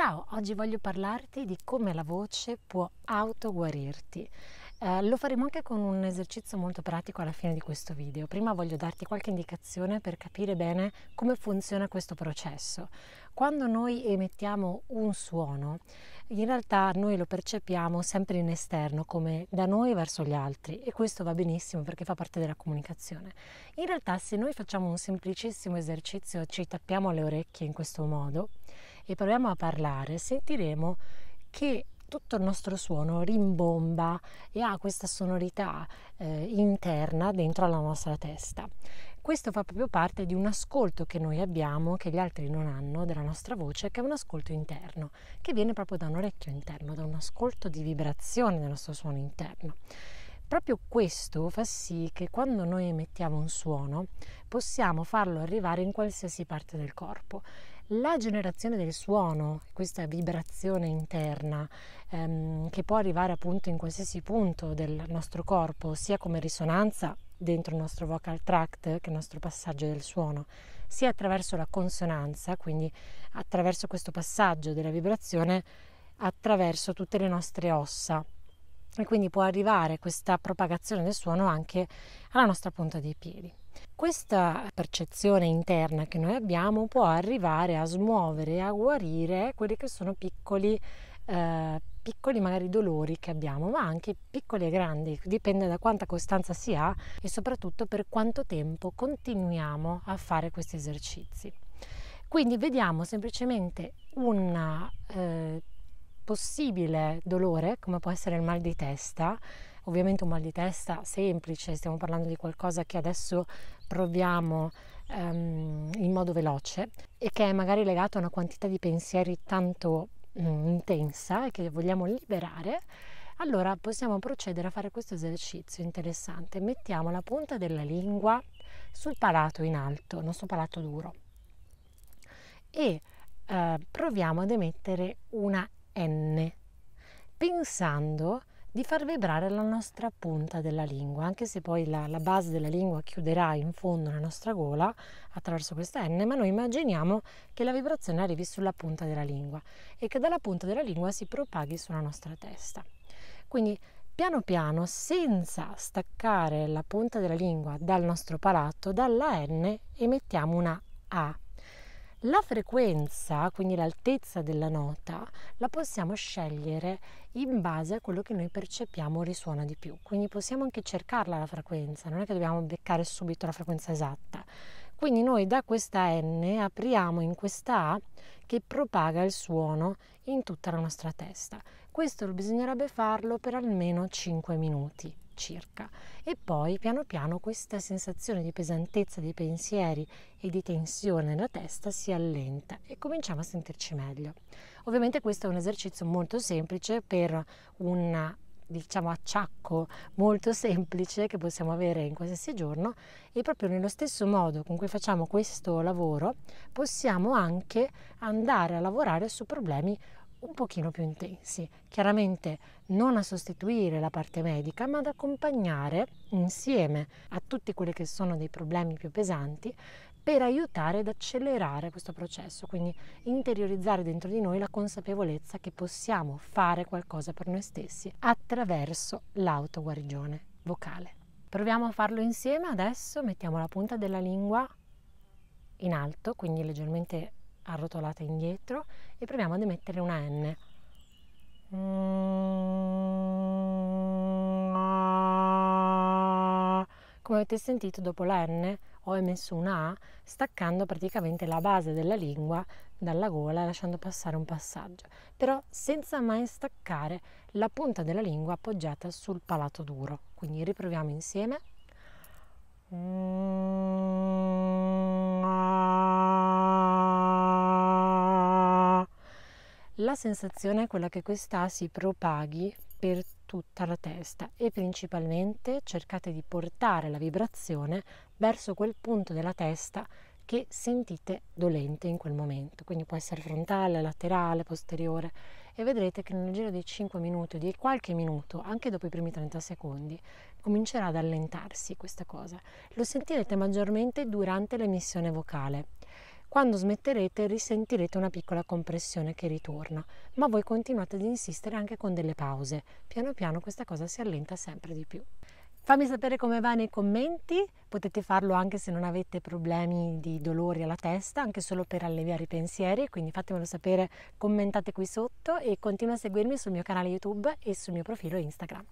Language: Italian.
Ciao, oggi voglio parlarti di come la voce può autoguarirti. Eh, lo faremo anche con un esercizio molto pratico alla fine di questo video. Prima voglio darti qualche indicazione per capire bene come funziona questo processo. Quando noi emettiamo un suono, in realtà noi lo percepiamo sempre in esterno, come da noi verso gli altri e questo va benissimo perché fa parte della comunicazione. In realtà se noi facciamo un semplicissimo esercizio, ci tappiamo le orecchie in questo modo, e proviamo a parlare, sentiremo che tutto il nostro suono rimbomba e ha questa sonorità eh, interna dentro la nostra testa. Questo fa proprio parte di un ascolto che noi abbiamo, che gli altri non hanno, della nostra voce, che è un ascolto interno, che viene proprio da un orecchio interno, da un ascolto di vibrazione del nostro suono interno. Proprio questo fa sì che quando noi emettiamo un suono possiamo farlo arrivare in qualsiasi parte del corpo la generazione del suono, questa vibrazione interna ehm, che può arrivare appunto in qualsiasi punto del nostro corpo, sia come risonanza dentro il nostro vocal tract, che è il nostro passaggio del suono, sia attraverso la consonanza, quindi attraverso questo passaggio della vibrazione attraverso tutte le nostre ossa. E quindi può arrivare questa propagazione del suono anche alla nostra punta dei piedi. Questa percezione interna che noi abbiamo può arrivare a smuovere, e a guarire quelli che sono piccoli, eh, piccoli magari dolori che abbiamo, ma anche piccoli e grandi, dipende da quanta costanza si ha e soprattutto per quanto tempo continuiamo a fare questi esercizi. Quindi vediamo semplicemente un eh, possibile dolore, come può essere il mal di testa, ovviamente un mal di testa semplice, stiamo parlando di qualcosa che adesso proviamo um, in modo veloce e che è magari legato a una quantità di pensieri tanto um, intensa e che vogliamo liberare, allora possiamo procedere a fare questo esercizio interessante. Mettiamo la punta della lingua sul palato in alto, il nostro palato duro, e uh, proviamo ad emettere una N pensando a di far vibrare la nostra punta della lingua, anche se poi la, la, base della lingua chiuderà in fondo la nostra gola attraverso questa N, ma noi immaginiamo che la vibrazione arrivi sulla punta della lingua e che dalla punta della lingua si propaghi sulla nostra testa. Quindi piano piano, senza staccare la punta della lingua dal nostro palato, dalla N emettiamo una A la frequenza, quindi l'altezza della nota, la possiamo scegliere in base a quello che noi percepiamo risuona di più, quindi possiamo anche cercarla la frequenza, non è che dobbiamo beccare subito la frequenza esatta. Quindi noi da questa N apriamo in questa A che propaga il suono in tutta la nostra testa. Questo bisognerebbe farlo per almeno 5 minuti circa e poi piano piano questa sensazione di pesantezza dei pensieri e di tensione nella testa si allenta e cominciamo a sentirci meglio. Ovviamente questo è un esercizio molto semplice per un diciamo acciacco molto semplice che possiamo avere in qualsiasi giorno e proprio nello stesso modo con cui facciamo questo lavoro possiamo anche andare a lavorare su problemi un pochino più intensi, chiaramente non a sostituire la parte medica, ma ad accompagnare insieme a tutti quelli che sono dei problemi più pesanti per aiutare ad accelerare questo processo, quindi interiorizzare dentro di noi la consapevolezza che possiamo fare qualcosa per noi stessi attraverso l'autoguarigione vocale. Proviamo a farlo insieme adesso, mettiamo la punta della lingua in alto, quindi leggermente arrotolata indietro e proviamo ad emettere una N. Come avete sentito dopo la N ho emesso una A staccando praticamente la base della lingua dalla gola lasciando passare un passaggio, però senza mai staccare la punta della lingua appoggiata sul palato duro. Quindi riproviamo insieme. Mm. La sensazione è quella che questa si propaghi per tutta la testa e principalmente cercate di portare la vibrazione verso quel punto della testa che sentite dolente in quel momento, quindi può essere frontale, laterale, posteriore e vedrete che nel giro di 5 minuti o di qualche minuto, anche dopo i primi 30 secondi, comincerà ad allentarsi questa cosa. Lo sentirete maggiormente durante l'emissione vocale, quando smetterete risentirete una piccola compressione che ritorna, ma voi continuate ad insistere anche con delle pause. Piano piano questa cosa si allenta sempre di più. Fammi sapere come va nei commenti, potete farlo anche se non avete problemi di dolori alla testa, anche solo per alleviare i pensieri, quindi fatemelo sapere, commentate qui sotto e continua a seguirmi sul mio canale YouTube e sul mio profilo Instagram.